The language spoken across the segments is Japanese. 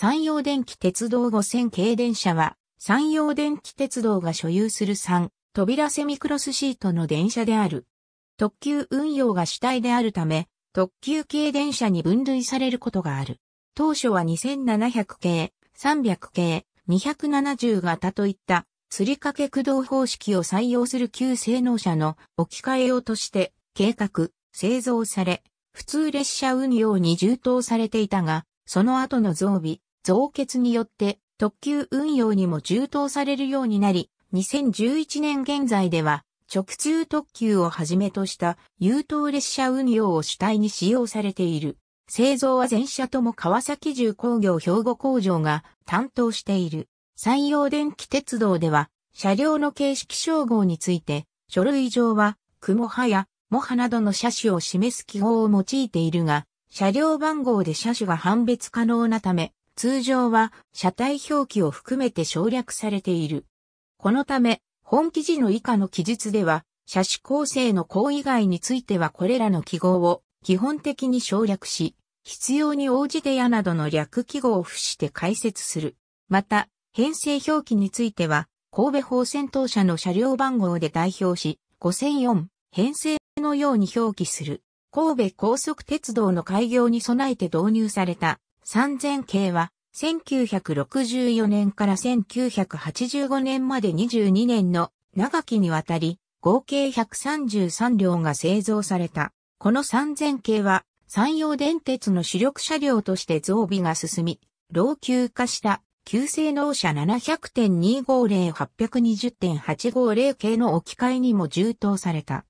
山陽電気鉄道5000系電車は、山陽電気鉄道が所有する3、扉セミクロスシートの電車である。特急運用が主体であるため、特急系電車に分類されることがある。当初は2700系、300系、270型といった、すりかけ駆動方式を採用する旧性能車の置き換え用として計画、製造され、普通列車運用に充当されていたが、その後の増備、増結によって特急運用にも充当されるようになり、2011年現在では直通特急をはじめとした優等列車運用を主体に使用されている。製造は全社とも川崎重工業兵庫工場が担当している。山陽電気鉄道では、車両の形式称号について、書類上は、雲派やモハなどの車種を示す記号を用いているが、車両番号で車種が判別可能なため、通常は車体表記を含めて省略されている。このため、本記事の以下の記述では、車種構成の項以外についてはこれらの記号を基本的に省略し、必要に応じてやなどの略記号を付して解説する。また、編成表記については、神戸法戦闘車の車両番号で代表し、5004、編成のように表記する。神戸高速鉄道の開業に備えて導入された3000系は、1964年から1985年まで22年の長きにわたり、合計133両が製造された。この3000系は、山陽電鉄の主力車両として増備が進み、老朽化した旧性能車700.250、820.850系の置き換えにも充当された。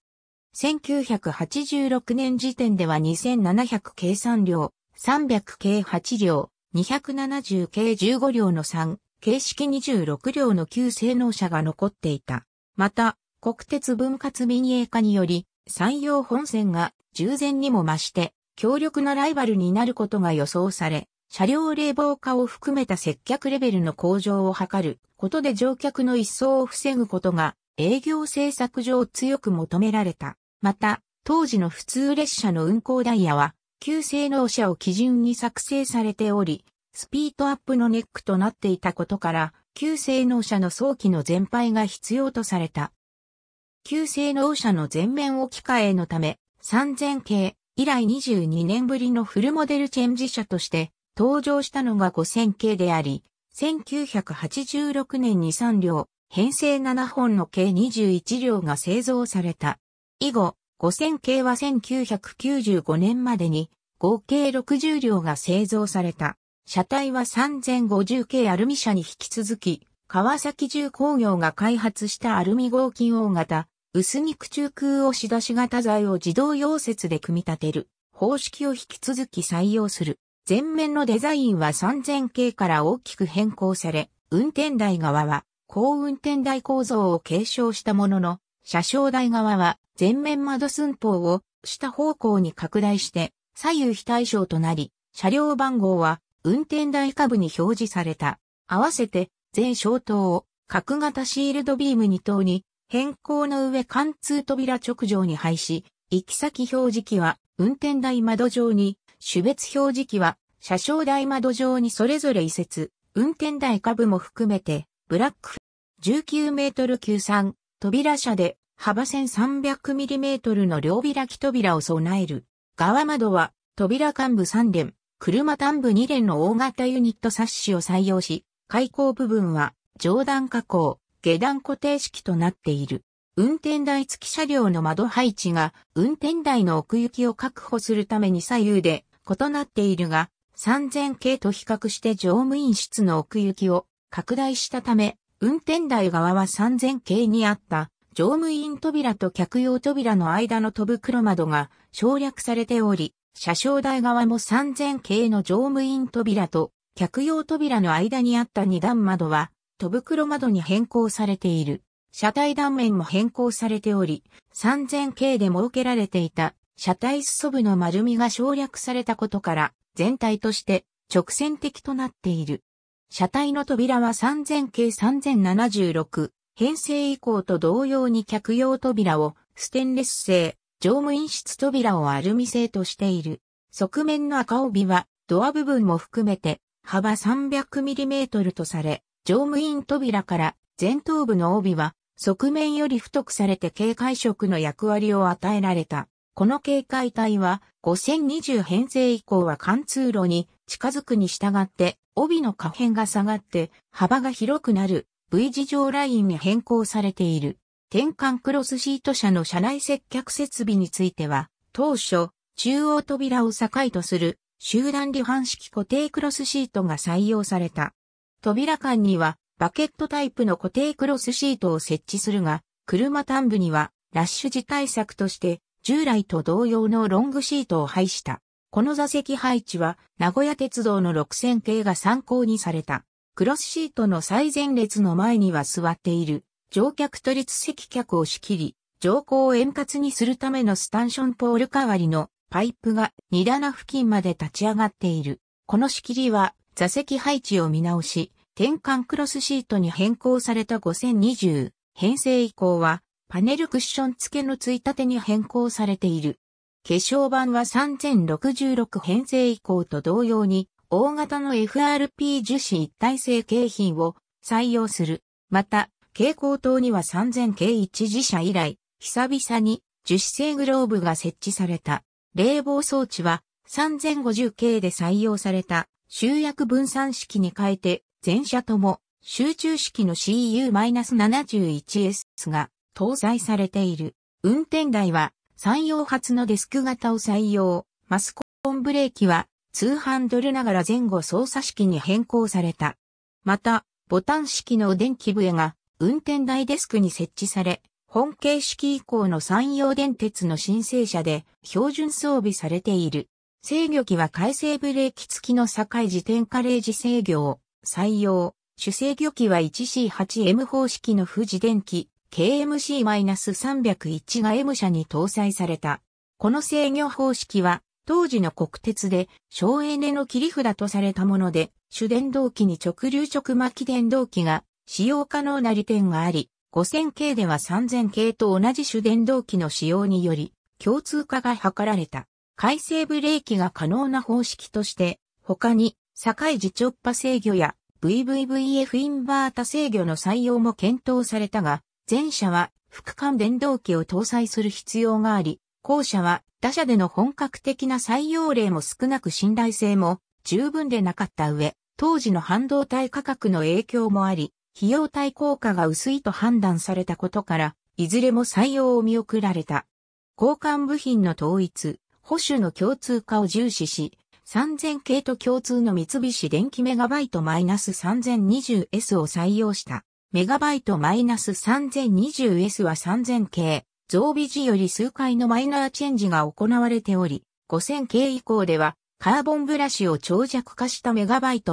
1986年時点では2700計算量、300計8両、270計15両の3、形式26両の旧性能車が残っていた。また、国鉄分割民営化により、山陽本線が従前にも増して、強力なライバルになることが予想され、車両冷房化を含めた接客レベルの向上を図ることで乗客の一層を防ぐことが営業政策上強く求められた。また、当時の普通列車の運行ダイヤは旧性能車を基準に作成されており、スピードアップのネックとなっていたことから、旧性能車の早期の全廃が必要とされた。旧性能車の全面置き換えのため、3000系以来22年ぶりのフルモデルチェンジ車として登場したのが5000系であり、1986年に3両、編成7本の計21両が製造された。以後、5000系は1995年までに合計60両が製造された。車体は3050系アルミ車に引き続き、川崎重工業が開発したアルミ合金大型、薄肉中空押し出し型材を自動溶接で組み立てる方式を引き続き採用する。前面のデザインは3000系から大きく変更され、運転台側は高運転台構造を継承したものの、車掌台側は前面窓寸法を下方向に拡大して左右非対称となり、車両番号は運転台下部に表示された。合わせて全消灯を角型シールドビーム2灯に変更の上貫通扉直上に配し、行き先表示器は運転台窓上に、種別表示器は車掌台窓上にそれぞれ移設、運転台下部も含めて、ブラック19メートル93扉車で幅 1300mm の両開き扉を備える。側窓は扉幹部3連、車端部2連の大型ユニットサッシを採用し、開口部分は上段加工、下段固定式となっている。運転台付き車両の窓配置が運転台の奥行きを確保するために左右で異なっているが、3000系と比較して乗務員室の奥行きを拡大したため、運転台側は3000系にあった乗務員扉と客用扉の間の飛ぶ黒窓が省略されており、車掌台側も3000系の乗務員扉と客用扉の間にあった二段窓は飛ぶ黒窓に変更されている。車体断面も変更されており、3000系で設けられていた車体裾部の丸みが省略されたことから全体として直線的となっている。車体の扉は3000系3076、編成以降と同様に客用扉をステンレス製、乗務員室扉をアルミ製としている。側面の赤帯はドア部分も含めて幅 300mm とされ、乗務員扉から前頭部の帯は側面より太くされて警戒色の役割を与えられた。この警戒帯は5020編成以降は貫通路に近づくに従って帯の可変が下がって幅が広くなる V 字状ラインに変更されている。転換クロスシート車の車内接客設備については、当初、中央扉を境とする集団離反式固定クロスシートが採用された。扉間にはバケットタイプの固定クロスシートを設置するが、車端部にはラッシュ時対策として従来と同様のロングシートを配した。この座席配置は、名古屋鉄道の6000系が参考にされた。クロスシートの最前列の前には座っている、乗客と立席客を仕切り、乗降を円滑にするためのスタンションポール代わりのパイプが2棚付近まで立ち上がっている。この仕切りは座席配置を見直し、転換クロスシートに変更された5020編成以降はパネルクッション付けのついたてに変更されている。化粧版は3066編成以降と同様に、大型の FRP 樹脂一体成景品を採用する。また、蛍光灯には3000 k 一自社以来、久々に樹脂製グローブが設置された。冷房装置は3050 k で採用された集約分散式に変えて、全車とも集中式の CU-71S が搭載されている。運転台は山陽発のデスク型を採用。マスコンブレーキは、通ハンドルながら前後操作式に変更された。また、ボタン式の電気笛が運転台デスクに設置され、本形式以降の山陽電鉄の申請者で標準装備されている。制御機は改正ブレーキ付きの境自転カレージ制御を採用。主制御機は 1C8M 方式の富士電機 KMC-301 が M 車に搭載された。この制御方式は当時の国鉄で省エネの切り札とされたもので、主電動機に直流直巻き電動機が使用可能な利点があり、5000系では3000系と同じ主電動機の使用により共通化が図られた。回生ブレーキが可能な方式として、他に、境時直波制御や VVVF インバータ制御の採用も検討されたが、前者は副艦電動機を搭載する必要があり、後者は他社での本格的な採用例も少なく信頼性も十分でなかった上、当時の半導体価格の影響もあり、費用対効果が薄いと判断されたことから、いずれも採用を見送られた。交換部品の統一、保守の共通化を重視し、3000系と共通の三菱電機メガバイト -3020S を採用した。メガバナス3 0 2 0 s は3000系、増備時より数回のマイナーチェンジが行われており、5000系以降では、カーボンブラシを長尺化したメガバナス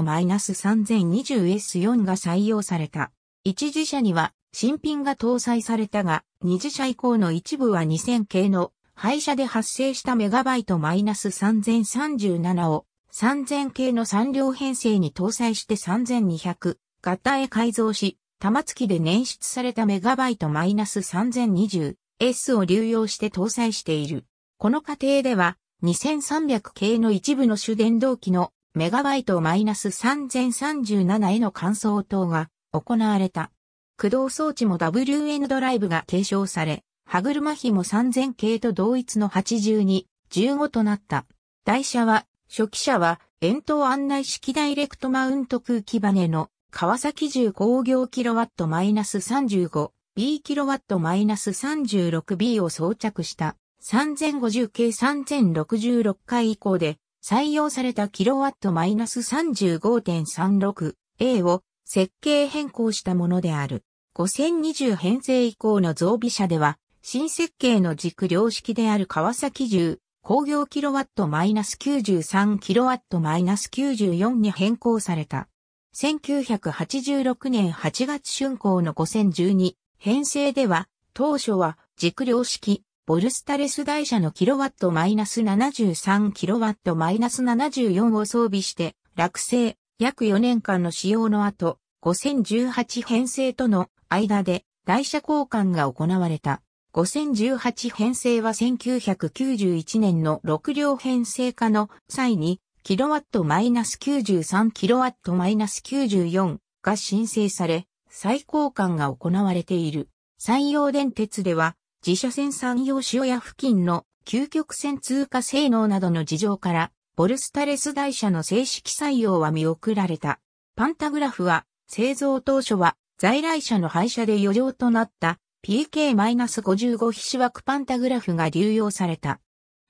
3 0 2 0 s 4が採用された。一時車には新品が搭載されたが、二次車以降の一部は2000系の廃車で発生したメガバイ b 3 0 3 7を3000系の3両編成に搭載して3200型へ改造し、玉突きで捻出されたメガバイト -3020S を流用して搭載している。この過程では、2300系の一部の主電動機のメガバイト -3037 への換装等が行われた。駆動装置も WN ドライブが継承され、歯車比も3000系と同一の82、15となった。台車は、初期車は、円筒案内式ダイレクトマウント空気バネの川崎重工業キロワットマイナス -35B キロワットマイナス -36B を装着した3050系3066回以降で採用されたキロワットマイナス -35.36A を設計変更したものである。5020編成以降の増備車では新設計の軸量式である川崎重工業キロワットマイナス -93 キロワットマイナス -94 に変更された。1986年8月竣工の5012編成では、当初は軸量式、ボルスタレス台車のキロワットマイナス73キロワットマイナス74を装備して、落成、約4年間の使用の後、5018編成との間で台車交換が行われた。5018編成は1991年の6両編成化の際にナス9 3 k w 9 4が申請され、再交換が行われている。山陽電鉄では、自社線山陽塩屋付近の究極線通過性能などの事情から、ボルスタレス台車の正式採用は見送られた。パンタグラフは、製造当初は、在来車の廃車で余剰となった PK-55 皮脂枠パンタグラフが流用された。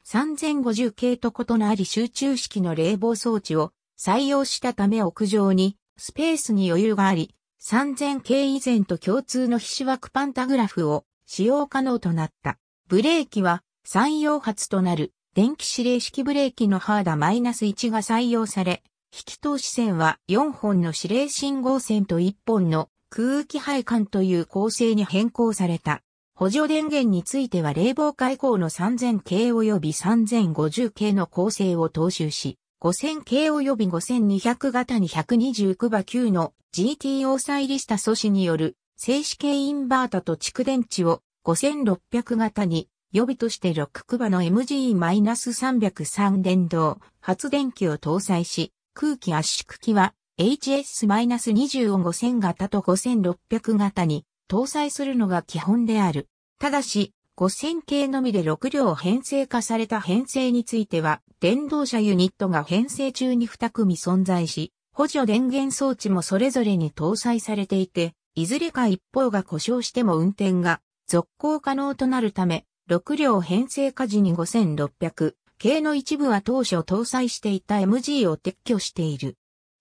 3050系と異なり集中式の冷房装置を採用したため屋上にスペースに余裕があり、3000系以前と共通の皮脂枠パンタグラフを使用可能となった。ブレーキは3用発となる電気指令式ブレーキのハーダ -1 が採用され、引き通し線は4本の指令信号線と1本の空気配管という構成に変更された。補助電源については冷房開口の3000系及び3050系の構成を踏襲し、5000系及び5200型に129馬9の GTO 再リした素子による静止系インバータと蓄電池を5600型に予備として6クバの MG-303 電動発電機を搭載し、空気圧縮機は HS-20 を5000型と5600型に搭載するのが基本である。ただし、5000系のみで6両編成化された編成については、電動車ユニットが編成中に2組存在し、補助電源装置もそれぞれに搭載されていて、いずれか一方が故障しても運転が続行可能となるため、6両編成化時に5600系の一部は当初搭載していた MG を撤去している。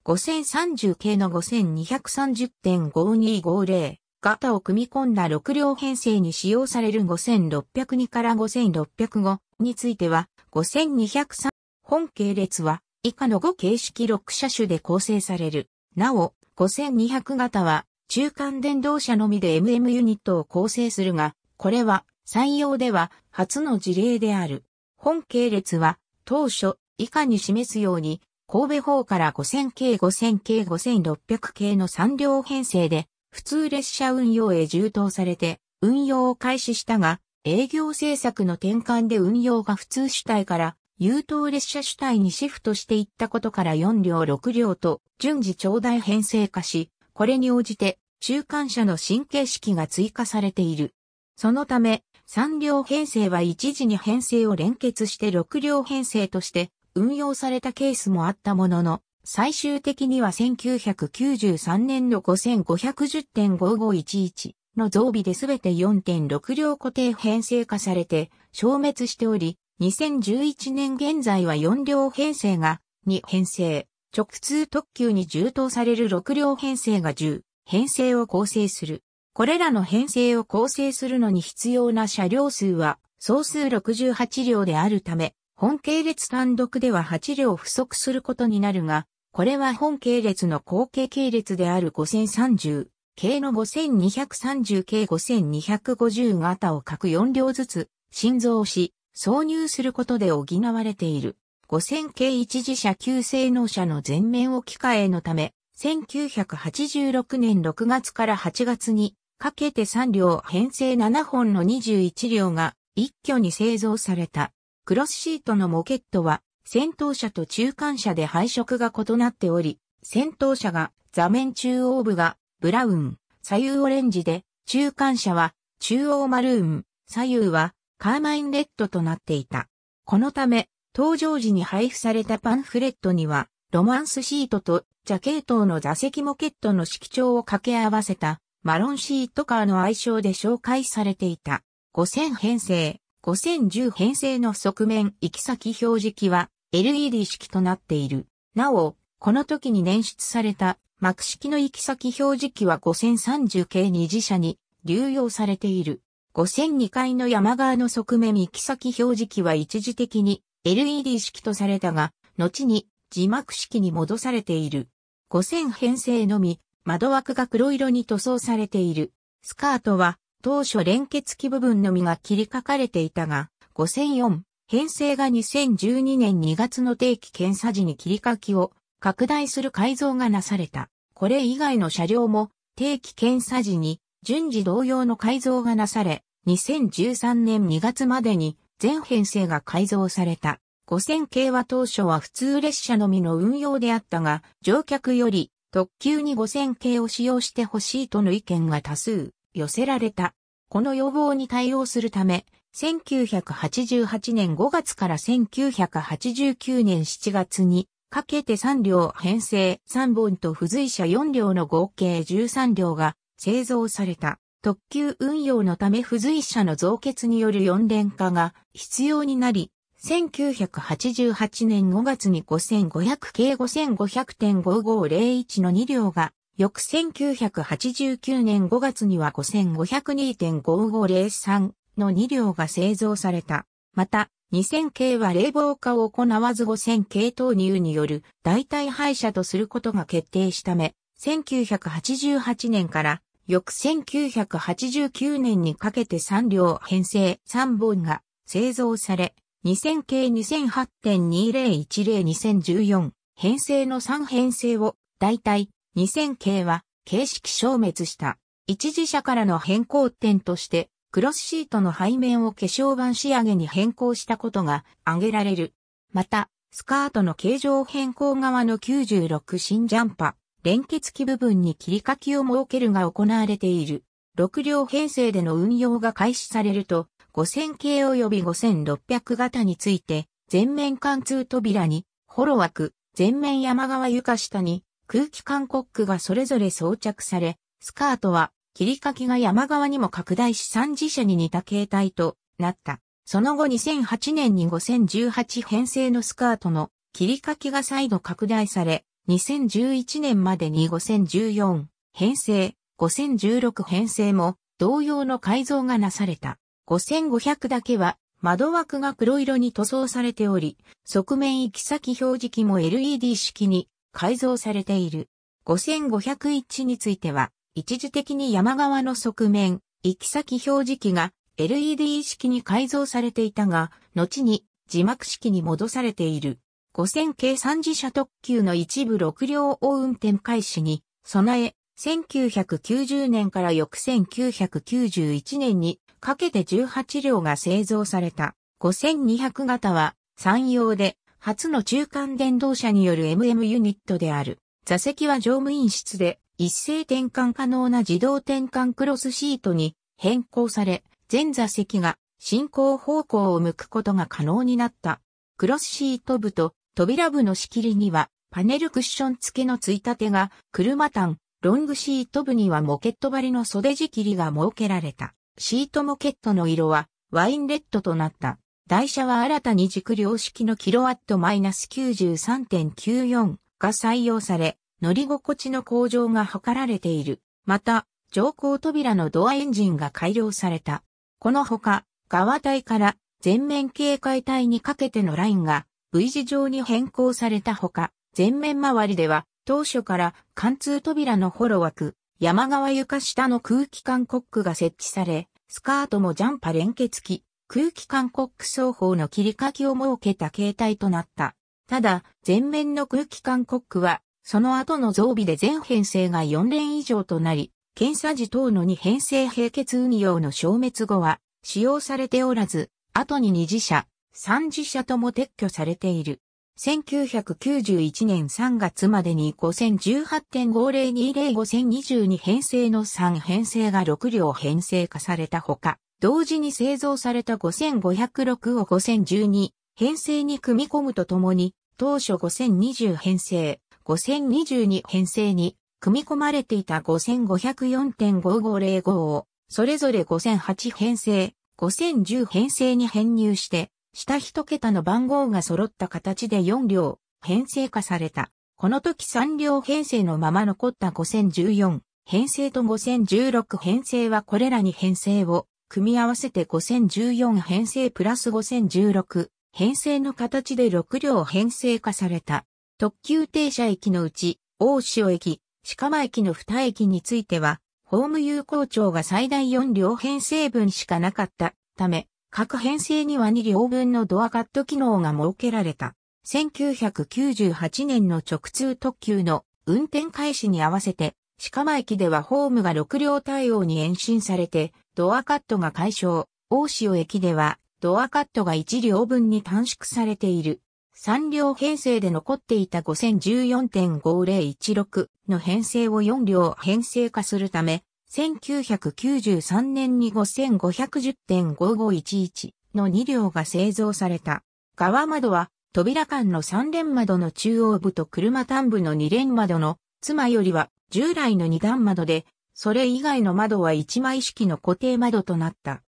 5030系の5230.5250型を組み込んだ6両編成に使用される5602から5605については5203本系列は以下の5形式6車種で構成される。なお、5200型は中間電動車のみで MM ユニットを構成するが、これは採用では初の事例である。本系列は当初以下に示すように神戸方から5000系5000系5600系の3両編成で普通列車運用へ充当されて、運用を開始したが、営業政策の転換で運用が普通主体から優等列車主体にシフトしていったことから4両6両と順次長大編成化し、これに応じて中間車の新形式が追加されている。そのため、3両編成は一時に編成を連結して6両編成として運用されたケースもあったものの、最終的には1993年の5510.5511の増備で全て4.6両固定編成化されて消滅しており、2011年現在は4両編成が2編成、直通特急に充当される6両編成が10編成を構成する。これらの編成を構成するのに必要な車両数は総数68両であるため、本系列単独では8両不足することになるが、これは本系列の後継系列である5030系の5230系5250型を各4両ずつ、新造し、挿入することで補われている。5000系一次車旧性能車の全面置き換えのため、1986年6月から8月にかけて3両編成7本の21両が一挙に製造された。クロスシートのモケットは先頭車と中間車で配色が異なっており、先頭車が座面中央部がブラウン、左右オレンジで、中間車は中央マルーン、左右はカーマインレッドとなっていた。このため、登場時に配布されたパンフレットには、ロマンスシートとジャケートの座席モケットの色調を掛け合わせたマロンシートカーの愛称で紹介されていた。5000編成、5010編成の側面行き先表示器は LED 式となっている。なお、この時に捻出された幕式の行き先表示器は5030系二次車に流用されている。5002階の山側の側面行き先表示器は一時的に LED 式とされたが、後に字幕式に戻されている。5000編成のみ、窓枠が黒色に塗装されている。スカートは当初連結器部分のみが切り書かれていたが、5004編成が2012年2月の定期検査時に切り欠きを拡大する改造がなされた。これ以外の車両も定期検査時に順次同様の改造がなされ、2013年2月までに全編成が改造された。5000系は当初は普通列車のみの運用であったが、乗客より特急に5000系を使用してほしいとの意見が多数寄せられた。この要望に対応するため、1988年5月から1989年7月にかけて3両編成3本と付随車4両の合計13両が製造された。特急運用のため付随車の増結による4連化が必要になり、1988年5月に5500系5500.5501の2両が、翌1989年5月には5502.5503の2両が製造された。また、2000系は冷房化を行わず5000系投入による代替廃車とすることが決定しため、1988年から翌1989年にかけて3両編成3本が製造され、2000系2008.2010-2014編成の3編成を代替2000系は形式消滅した。一時車からの変更点としてクロスシートの背面を化粧板仕上げに変更したことが挙げられる。また、スカートの形状変更側の96新ジャンパ、連結器部分に切り欠きを設けるが行われている。6両編成での運用が開始されると、5000系及び5600型について、全面貫通扉に、ホロ枠、全面山側床下に、空気間コックがそれぞれ装着され、スカートは切り欠きが山側にも拡大し三次社に似た形態となった。その後2008年に5018編成のスカートの切り欠きが再度拡大され、2011年までに5014編成、5016編成も同様の改造がなされた。5500だけは窓枠が黒色に塗装されており、側面行き先表示器も LED 式に改造されている。5501については、一時的に山側の側面、行き先表示器が LED 式に改造されていたが、後に字幕式に戻されている。5000系三次車特急の一部6両を運転開始に備え、1990年から翌1991年にかけて18両が製造された。5200型は山陽で初の中間電動車による MM ユニットである。座席は乗務員室で一斉転換可能な自動転換クロスシートに変更され、全座席が進行方向を向くことが可能になった。クロスシート部と扉部の仕切りにはパネルクッション付けのついたてが車単、ロングシート部にはモケット張りの袖仕切りが設けられた。シートモケットの色はワインレッドとなった。台車は新たに軸量式のキロワット -93.94 が採用され、乗り心地の向上が図られている。また、乗降扉のドアエンジンが改良された。このほか、側体から全面警戒体にかけてのラインが V 字状に変更されたほか、前面周りでは当初から貫通扉のホロ枠、山側床下の空気管コックが設置され、スカートもジャンパ連結機、空気管コック双方の切り欠きを設けた形態となった。ただ、前面の空気管コックはその後の増備で全編成が4連以上となり、検査時等の2編成並結運用の消滅後は使用されておらず、後に2次車、3次車とも撤去されている。1991年3月までに5 0 1 8 5 0 2 0 5 0 2 2編成の3編成が6両編成化されたほか、同時に製造された5506を5012編成に組み込むとともに、当初5020編成、5022編成に組み込まれていた5504.5505をそれぞれ5008編成、5010編成に編入して、下一桁の番号が揃った形で4両編成化された。この時3両編成のまま残った5014編成と5016編成はこれらに編成を組み合わせて5014編成プラス5016編成の形で6両編成化された。特急停車駅のうち、大塩駅、鹿間駅の2駅については、ホーム有効長が最大4両編成分しかなかったため、各編成には2両分のドアカット機能が設けられた。1998年の直通特急の運転開始に合わせて、鹿間駅ではホームが6両対応に延伸されて、ドアカットが解消、大塩駅ではドアカットが1両分に短縮されている。3両編成で残っていた5014.5016の編成を4両編成化するため、1993年に5510.5511の2両が製造された。側窓は扉間の3連窓の中央部と車端部の2連窓の妻よりは従来の2段窓で、それ以外の窓は1枚式の固定窓となった。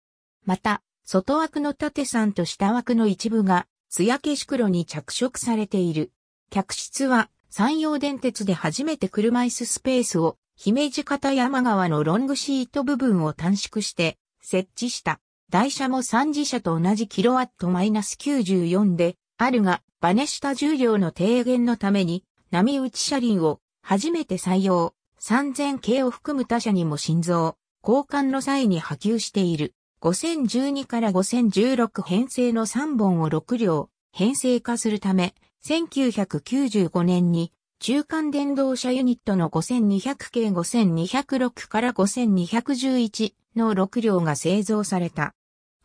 また、外枠の縦3と下枠の一部が艶消し黒に着色されている。客室は山陽電鉄で初めて車椅子スペースを姫路片山川のロングシート部分を短縮して設置した。台車も3次車と同じキロワットマイナス94であるが、バネ下重量の低減のために波打ち車輪を初めて採用。3000系を含む他車にも心臓、交換の際に波及している。5012から5016編成の3本を6両、編成化するため、1995年に中間電動車ユニットの5200系5206から5211の6両が製造された。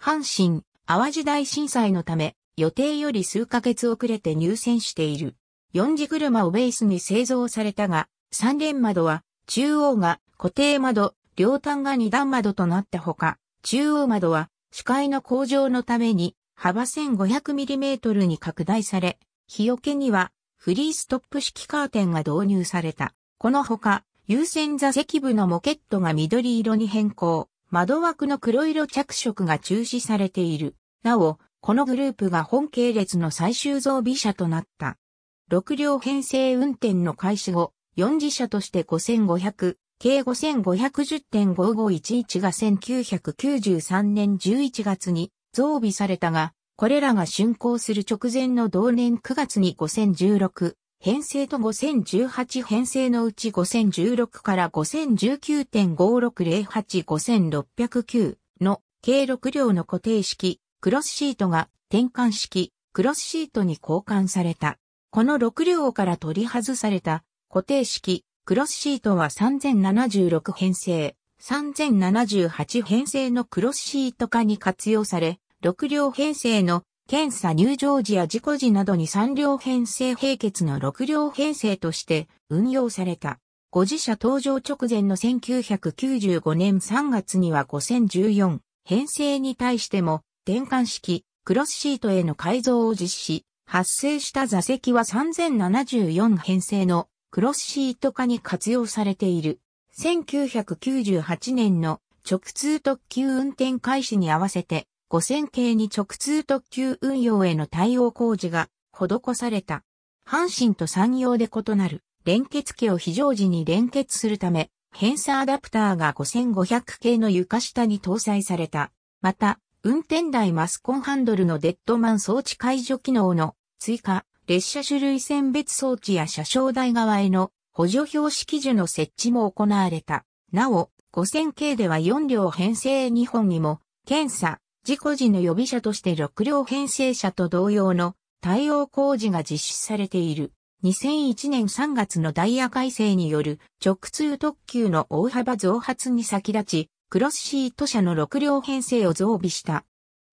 阪神、淡路大震災のため、予定より数ヶ月遅れて入線している。4次車をベースに製造されたが、3連窓は、中央が固定窓、両端が2段窓となったほか、中央窓は視界の向上のために幅 1500mm に拡大され、日よけにはフリーストップ式カーテンが導入された。このほか、優先座席部のモケットが緑色に変更、窓枠の黒色着色が中止されている。なお、このグループが本系列の最終増備車となった。6両編成運転の開始後、4次車として5500、計5510.5511が1993年11月に増備されたが、これらが竣工する直前の同年9月に5016編成と5018編成のうち5016から5019.56085609の計6両の固定式クロスシートが転換式クロスシートに交換された。この6両から取り外された固定式クロスシートは3076編成、3078編成のクロスシート化に活用され、6両編成の検査入場時や事故時などに3両編成並結の6両編成として運用された。ご自社登場直前の1995年3月には5014編成に対しても転換式クロスシートへの改造を実施。発生した座席は3074編成のクロスシート化に活用されている。1998年の直通特急運転開始に合わせて、5000系に直通特急運用への対応工事が施された。阪神と産業で異なる連結器を非常時に連結するため、変差アダプターが5500系の床下に搭載された。また、運転台マスコンハンドルのデッドマン装置解除機能の追加、列車種類選別装置や車掌台側への補助標識樹の設置も行われた。なお、5000系では4両編成2本にも、検査、事故時の予備車として6両編成車と同様の対応工事が実施されている。2001年3月のダイヤ改正による直通特急の大幅増発に先立ち、クロスシート車の6両編成を増備した。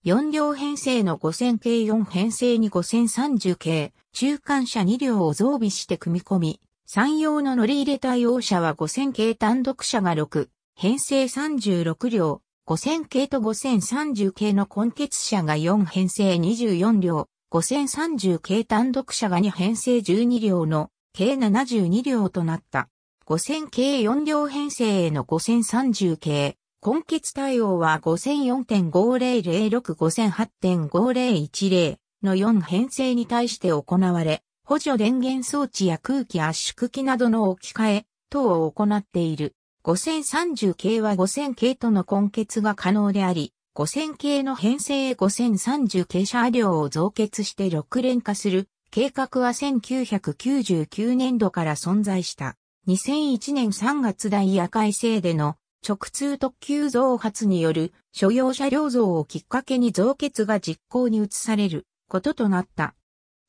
4両編成の5000系4編成に5030系、中間車2両を増備して組み込み、山陽の乗り入れ対応車は5000系単独車が6、編成36両、5000系と5030系の根結車が4編成24両、5030系単独車が2編成12両の計72両となった。5000系4両編成への5030系、根結対応は5004.5006、5008.5010、の4編成に対して行われ、補助電源装置や空気圧縮機などの置き換え等を行っている。5030系は5000系との根結が可能であり、5000系の編成へ5030系車両を増結して6連化する計画は1999年度から存在した。2001年3月大夜改正での直通特急増発による所要車両増をきっかけに増結が実行に移されることとなった。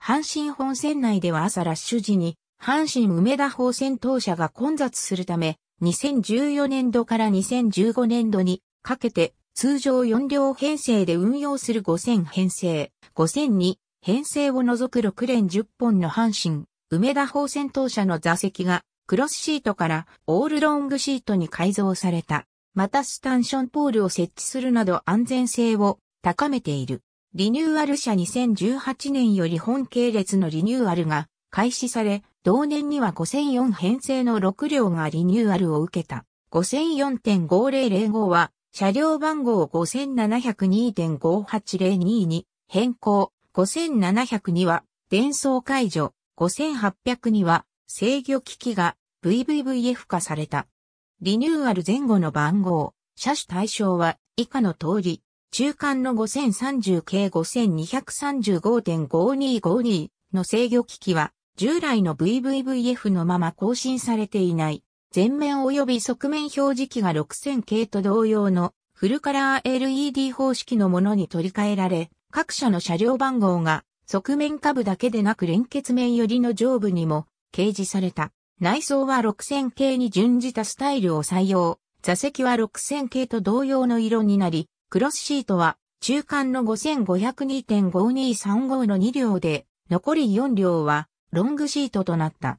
阪神本線内では朝ラッシュ時に、阪神梅田方線当社が混雑するため、2014年度から2015年度にかけて通常4両編成で運用する5000編成、5002編成を除く6連10本の阪神、梅田方線当社の座席がクロスシートからオールロングシートに改造された。またスタンションポールを設置するなど安全性を高めている。リニューアル車2018年より本系列のリニューアルが開始され、同年には5004編成の6両がリニューアルを受けた。5004.5005は車両番号5702.58022に変更。5702は伝送解除。5802は制御機器が VVVF 化された。リニューアル前後の番号、車種対象は以下の通り、中間の5030系5235.5252の制御機器は、従来の VVVF のまま更新されていない、前面及び側面表示器が6000系と同様のフルカラー LED 方式のものに取り替えられ、各社の車両番号が側面下部だけでなく連結面寄りの上部にも掲示された。内装は6000系に準じたスタイルを採用。座席は6000系と同様の色になり、クロスシートは、中間の5502.5235の2両で、残り4両は、ロングシートとなった。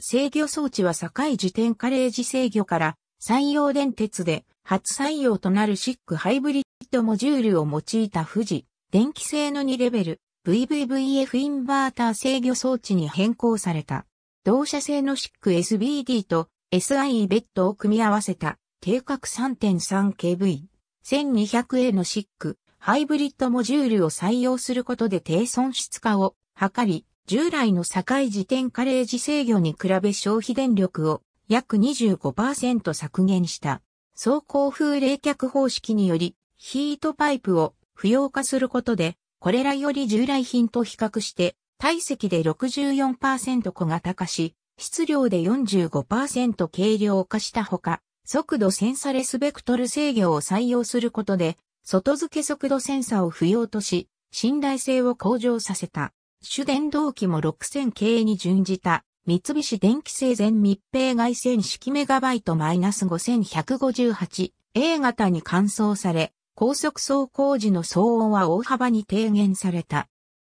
制御装置は堺自転カレージ制御から採用電鉄で初採用となるシックハイブリッドモジュールを用いた富士、電気製の2レベル VVVF インバーター制御装置に変更された。同社製のシック SBD と SIE ベッドを組み合わせた定格 3.3KV。1200A のシック、ハイブリッドモジュールを採用することで低損失化を図り、従来の境時点カレージ制御に比べ消費電力を約25%削減した。走行風冷却方式により、ヒートパイプを不要化することで、これらより従来品と比較して、体積で64%小型化し、質量で45%軽量化したほか、速度センサレスベクトル制御を採用することで、外付け速度センサを不要とし、信頼性を向上させた。主電動機も6 0 0 0系に準じた、三菱電機製全密閉外線式メガバイト -5158A 型に換装され、高速走行時の騒音は大幅に低減された。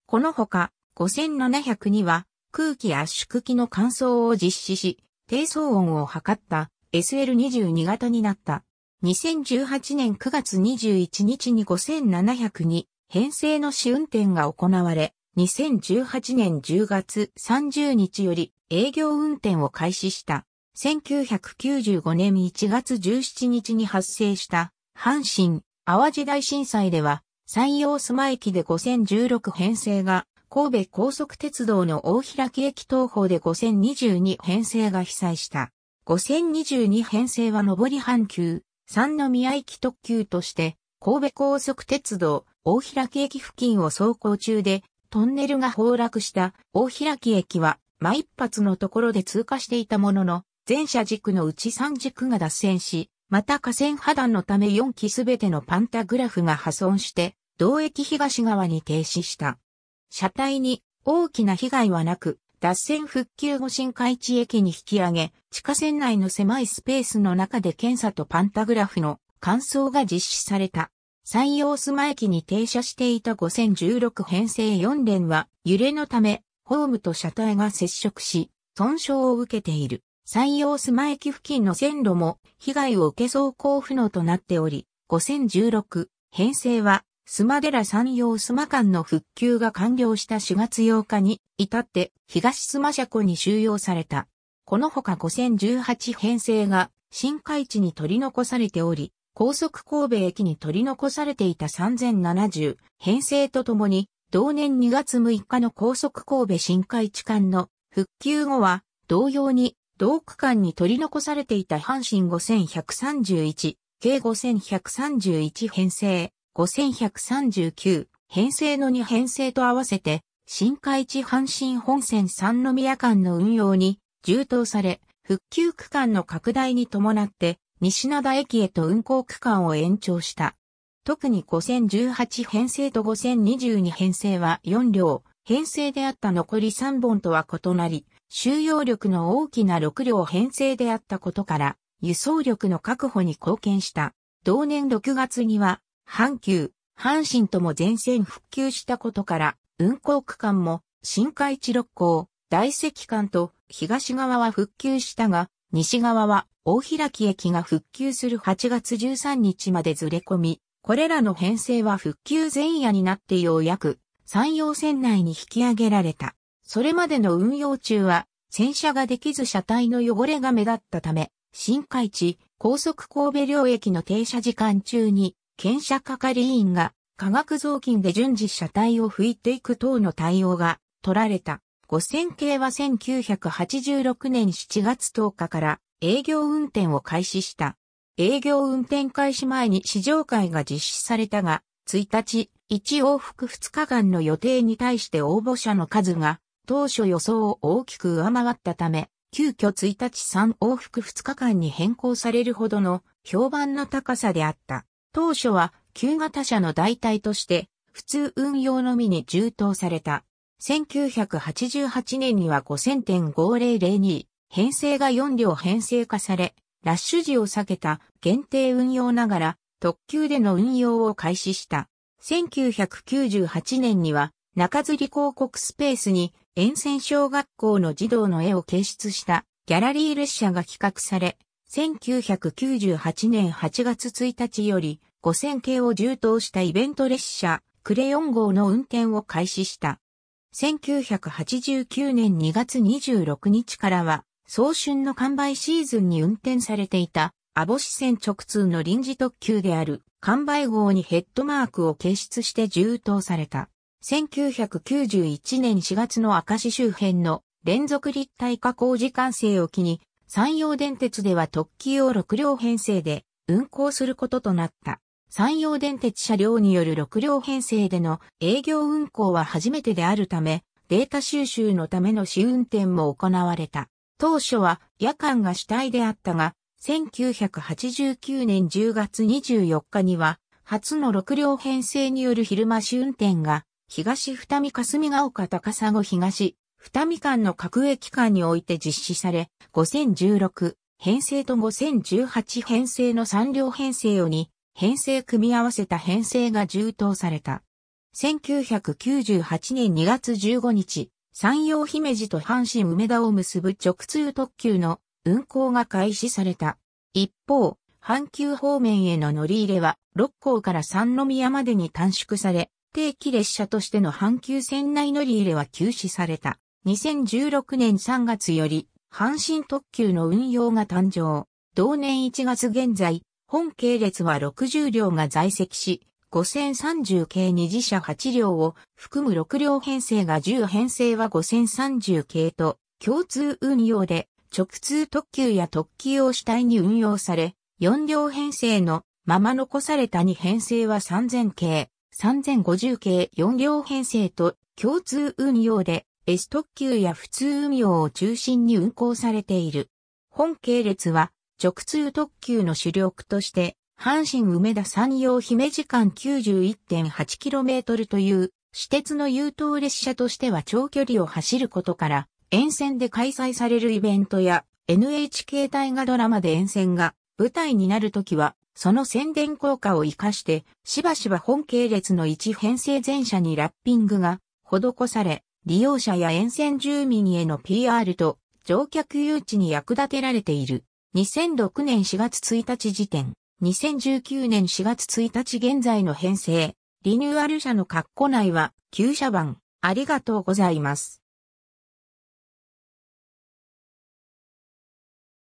このほか、5700には空気圧縮機の乾燥を実施し、低騒音を測った SL22 型になった。2018年9月21日に5702編成の試運転が行われ、2018年10月30日より営業運転を開始した。1995年1月17日に発生した阪神淡路大震災では山陽須磨駅で5016編成が神戸高速鉄道の大開駅東方で5022編成が被災した。5022編成は上り阪急、三宮駅特急として、神戸高速鉄道、大開駅付近を走行中で、トンネルが崩落した大開駅は、毎一発のところで通過していたものの、全車軸のうち3軸が脱線し、また河川破断のため4機すべてのパンタグラフが破損して、同駅東側に停止した。車体に大きな被害はなく、脱線復旧後新海地駅に引き上げ、地下線内の狭いスペースの中で検査とパンタグラフの乾燥が実施された。山陽須磨駅に停車していた5016編成4連は揺れのため、ホームと車体が接触し、損傷を受けている。山陽須磨駅付近の線路も被害を受け走行不能となっており、5016編成は須磨寺山陽須磨間の復旧が完了した4月8日に至って東スマシャコに収容された。このほか5018編成が深海地に取り残されており、高速神戸駅に取り残されていた3070編成とともに、同年2月6日の高速神戸深海地間の復旧後は、同様に同区間に取り残されていた阪神5131、計5131編成、5139編成の2編成と合わせて新海地阪神本線三宮間の運用に充当され、復旧区間の拡大に伴って西灘駅へと運行区間を延長した。特に5018編成と5022編成は4両、編成であった残り3本とは異なり、収容力の大きな6両編成であったことから、輸送力の確保に貢献した。同年6月には、阪急、阪神とも全線復旧したことから、運行区間も新海地六甲、大石間と東側は復旧したが、西側は大開駅が復旧する8月13日までずれ込み、これらの編成は復旧前夜になってようやく山陽線内に引き上げられた。それまでの運用中は、洗車ができず車体の汚れが目立ったため、新海地、高速神戸領域の停車時間中に、検車係員が化学雑巾で順次車体を拭いていく等の対応が取られた。5000系は1986年7月10日から営業運転を開始した。営業運転開始前に試乗会が実施されたが、1日、1往復2日間の予定に対して応募者の数が当初予想を大きく上回ったため、急遽1日3往復2日間に変更されるほどの評判の高さであった。当初は旧型車の代替として、普通運用のみに充当された。1988年には5000.5002、編成が4両編成化され、ラッシュ時を避けた限定運用ながら特急での運用を開始した。1998年には中吊り広告スペースに沿線小学校の児童の絵を掲出したギャラリー列車が企画され、1998年8月1日より5000系を充当したイベント列車、クレヨン号の運転を開始した。1989年2月26日からは、早春の完売シーズンに運転されていた、アボシ線直通の臨時特急である、完売号にヘッドマークを掲出して充当された。1991年4月の明石周辺の連続立体化工時間制を機に、山陽電鉄では特急を6両編成で運行することとなった。山陽電鉄車両による6両編成での営業運行は初めてであるため、データ収集のための試運転も行われた。当初は夜間が主体であったが、1989年10月24日には、初の6両編成による昼間試運転が、東二見霞ヶ丘高砂東、二見間の各駅間において実施され、5016編成と5018編成の3両編成を2編成組み合わせた編成が充当された。1998年2月15日、山陽姫路と阪神梅田を結ぶ直通特急の運行が開始された。一方、阪急方面への乗り入れは、六甲から三宮までに短縮され、定期列車としての阪急線内乗り入れは休止された。2016年3月より、阪神特急の運用が誕生。同年1月現在、本系列は60両が在籍し、5030系二自社8両を含む6両編成が10編成は5030系と共通運用で直通特急や特急を主体に運用され、4両編成のまま残された2編成は3000系、3050系4両編成と共通運用で S 特急や普通運用を中心に運行されている。本系列は直通特急の主力として、阪神梅田山陽姫時間 91.8km という、私鉄の優等列車としては長距離を走ることから、沿線で開催されるイベントや、NHK 大河ドラマで沿線が舞台になるときは、その宣伝効果を活かして、しばしば本系列の一編成全車にラッピングが施され、利用者や沿線住民への PR と乗客誘致に役立てられている。2006年4月1日時点、2019年4月1日現在の編成、リニューアル車の括弧内は、旧車番、ありがとうございます。